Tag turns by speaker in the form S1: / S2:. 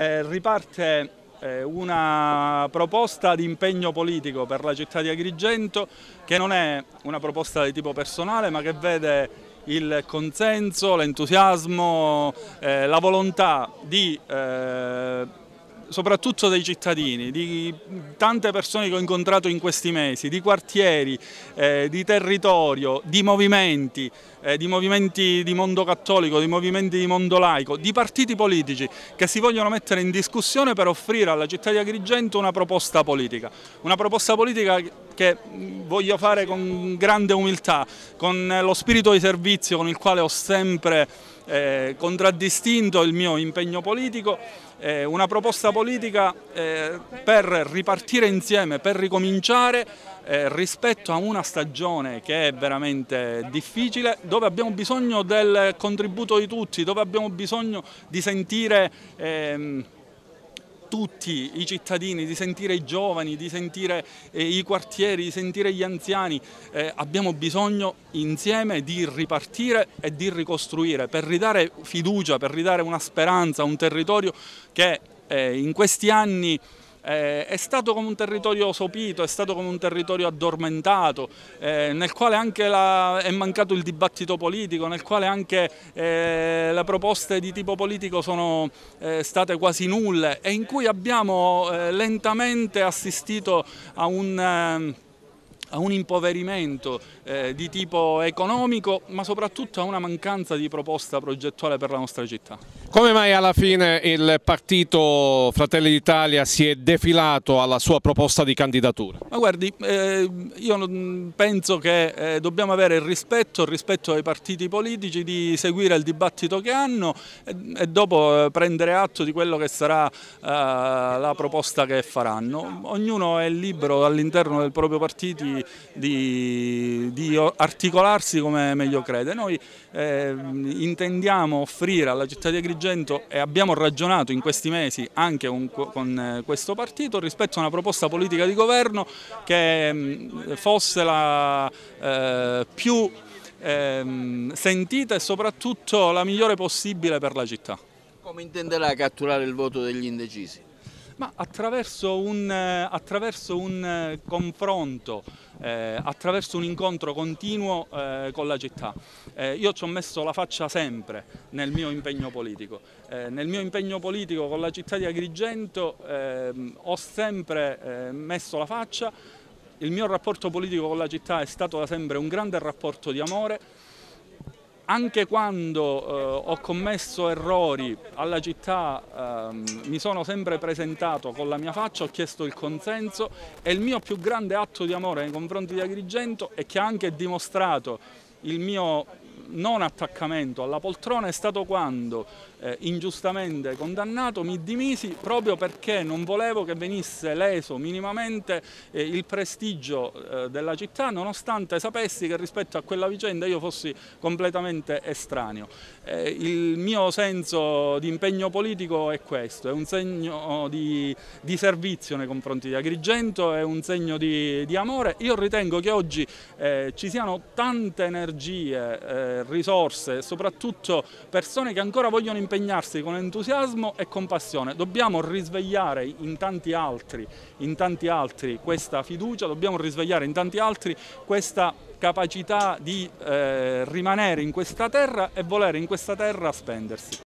S1: eh, riparte eh, una proposta di impegno politico per la città di Agrigento che non è una proposta di tipo personale ma che vede il consenso, l'entusiasmo, eh, la volontà di eh, soprattutto dei cittadini, di tante persone che ho incontrato in questi mesi, di quartieri, eh, di territorio, di movimenti, eh, di movimenti di mondo cattolico, di movimenti di mondo laico, di partiti politici che si vogliono mettere in discussione per offrire alla città di Agrigento una proposta politica, una proposta politica perché voglio fare con grande umiltà, con eh, lo spirito di servizio con il quale ho sempre eh, contraddistinto il mio impegno politico, eh, una proposta politica eh, per ripartire insieme, per ricominciare eh, rispetto a una stagione che è veramente difficile, dove abbiamo bisogno del contributo di tutti, dove abbiamo bisogno di sentire... Ehm, tutti i cittadini, di sentire i giovani, di sentire eh, i quartieri, di sentire gli anziani. Eh, abbiamo bisogno insieme di ripartire e di ricostruire per ridare fiducia, per ridare una speranza a un territorio che eh, in questi anni eh, è stato come un territorio sopito, è stato come un territorio addormentato, eh, nel quale anche la, è mancato il dibattito politico, nel quale anche eh, le proposte di tipo politico sono eh, state quasi nulle e in cui abbiamo eh, lentamente assistito a un eh, a un impoverimento eh, di tipo economico, ma soprattutto a una mancanza di proposta progettuale per la nostra città. Come mai alla fine il partito Fratelli d'Italia si è defilato alla sua proposta di candidatura? Ma guardi, eh, io penso che eh, dobbiamo avere il rispetto, il rispetto ai partiti politici di seguire il dibattito che hanno e, e dopo eh, prendere atto di quello che sarà eh, la proposta che faranno. Ognuno è libero all'interno del proprio partito di, di, articolarsi come meglio crede. Noi eh, intendiamo offrire alla città di Agrigento 100% e abbiamo ragionato in questi mesi anche con, eh, questo partito rispetto a una proposta politica di governo che mm, fosse la eh, più eh, sentita e soprattutto la migliore possibile per la città. Come intenderà catturare il voto degli indecisi? Ma attraverso un, eh, attraverso un eh, confronto, eh, attraverso un incontro continuo eh, con la città. Eh, io ci ho messo la faccia sempre nel mio impegno politico. Eh, nel mio impegno politico con la città di Agrigento ehm, ho sempre messo la faccia. Il mio rapporto politico con la città è stato da sempre un grande rapporto di amore anche quando eh, ho commesso errori alla città eh, mi sono sempre presentato con la mia faccia, ho chiesto il consenso e il mio più grande atto di amore nei confronti di Agrigento e che ha anche dimostrato il mio non attaccamento alla poltrona è stato quando eh, ingiustamente condannato, mi dimisi proprio perché non volevo che venisse leso minimamente eh, il prestigio eh, della città, nonostante sapessi che rispetto a quella vicenda io fossi completamente estraneo. Eh, il mio senso di impegno politico è questo, è un segno di, di servizio nei confronti di Agrigento, è un segno di, di amore. Io ritengo che oggi eh, ci siano tante energie, eh, risorse, soprattutto persone che ancora vogliono imparare impegnarsi con entusiasmo e con passione. Dobbiamo risvegliare in tanti altri, in tanti altri questa fiducia, dobbiamo risvegliare in tanti altri questa capacità di eh, rimanere in questa terra e volere in questa terra spendersi.